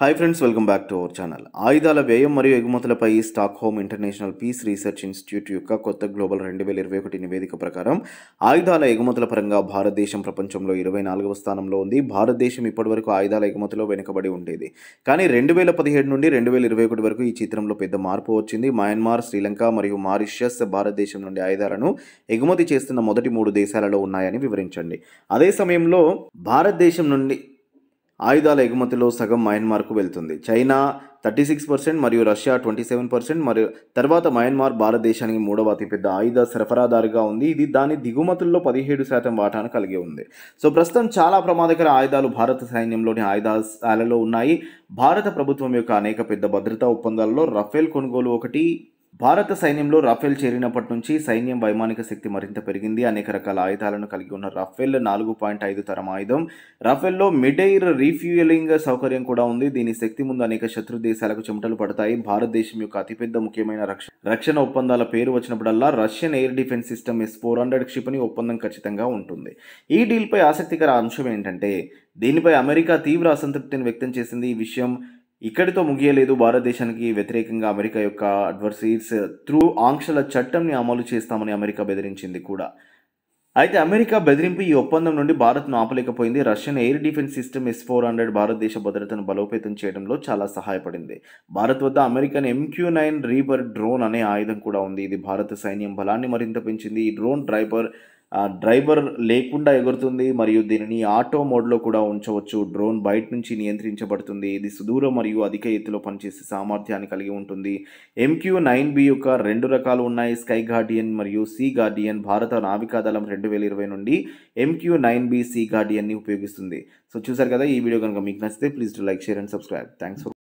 hi friends welcome back to our channel ఆయుధాల వ్యయం మరియు ఎగుమతులపై Stockholm international peace research institute యొక్క కొత్త గ్లోబల్ రెండు వేల ఇరవై ఒకటి నివేదిక ప్రకారం ఆయుధాల ఎగుమతుల పరంగా భారతదేశం ప్రపంచంలో ఇరవై నాలుగవ స్థానంలో ఉంది భారతదేశం ఇప్పటివరకు ఆయుధాల ఎగుమతిలో వెనుకబడి ఉండేది కానీ రెండు వేల పదిహేడు నుండి రెండు వేల ఇరవై ఒకటి వరకు ఈ చిత్రంలో పెద్ద మార్పు వచ్చింది మయన్మార్ శ్రీలంక మరియు మారిషస్ భారతదేశం నుండి ఆయుధాలను ఎగుమతి చేస్తున్న మొదటి మూడు దేశాలలో ఉన్నాయని వివరించండి అదే సమయంలో భారతదేశం నుండి ఆయుధాల ఎగుమతిలో సగం మయన్మార్కు వెళ్తుంది చైనా థర్టీ సిక్స్ పర్సెంట్ మరియు రష్యా ట్వంటీ సెవెన్ పర్సెంట్ మరియు తర్వాత మయన్మార్ భారతదేశానికి మూడవ అతిపెద్ద ఆయుధ సరఫరాదారుగా ఉంది ఇది దాని దిగుమతుల్లో పదిహేడు శాతం వాటాను కలిగి ఉంది సో ప్రస్తుతం చాలా ప్రమాదకర ఆయుధాలు భారత సైన్యంలోని ఆయుధాలలో ఉన్నాయి భారత ప్రభుత్వం యొక్క అనేక పెద్ద భద్రతా ఒప్పందాలలో రఫేల్ కొనుగోలు ఒకటి భారత సైన్యంలో రాఫెల్ చేరినప్పటి నుంచి సైన్యం వైమానిక శక్తి మరింత పెరిగింది అనేక రకాల ఆయుధాలను కలిగి ఉన్న రాఫెల్ నాలుగు పాయింట్ ఐదు తరం ఆయుధం రాఫెల్లో మిడ్ ఎయిర్ రీఫ్యూయలింగ్ సౌకర్యం కూడా ఉంది దీని శక్తి ముందు అనేక శత్రు దేశాలకు చెమటలు పడతాయి భారతదేశం యొక్క అతిపెద్ద ముఖ్యమైన రక్షణ రక్షణ ఒప్పందాల పేరు వచ్చినప్పుడల్లా Russian air defence system S four hundred క్షిపణి ఒప్పందం ఖచ్చితంగా ఉంటుంది ఈ డీల్పై ఆసక్తికర అంశం ఏంటంటే దీనిపై అమెరికా తీవ్ర అసంతృప్తిని వ్యక్తం చేసింది ఈ విషయం ఇక్కడితో ముగియలేదు భారతదేశానికి వ్యతిరేకంగా అమెరికా యొక్క అడ్వర్సీస్ త్రూ ఆంక్షల చట్టంని అమలు చేస్తామని అమెరికా బెదిరించింది కూడా అయితే అమెరికా బెదిరింపు ఈ ఒప్పందం నుండి భారత్ను ఆపలేకపోయింది Russian air defence system S four hundred భారతదేశ భద్రతను బలోపేతం చేయడంలో చాలా సహాయపడింది భారత్ వద్ద American MQ nine reaper drone అనే ఆయుధం కూడా ఉంది ఇది భారత సైన్యం బలాన్ని మరింత పెంచింది ఈ డ్రోన్ డ్రైపర్ డ్రైవర్ లేకుండా ఎగురుతుంది మరియు దీనిని ఆటో మోడ్లో కూడా ఉంచవచ్చు డ్రోన్ బయట నుంచి నియంత్రించబడుతుంది ఇది సుదూర మరియు అధిక ఎత్తులో పనిచేసే సామర్థ్యాన్ని కలిగి ఉంటుంది ఎంక్యూ నైన్ బి యొక్క రెండు రకాలు ఉన్నాయి స్కై గార్డియన్ మరియు సీ గార్డియన్ భారత నావికాదళం రెండు వేల ఇరవై నుండి ఎంక్యూ నైన్ బి సీ గార్డియన్ని ఉపయోగిస్తుంది సో చూసారు కదా ఈ వీడియో కనుక మీకు నచ్చితే please do like share and subscribe thanks for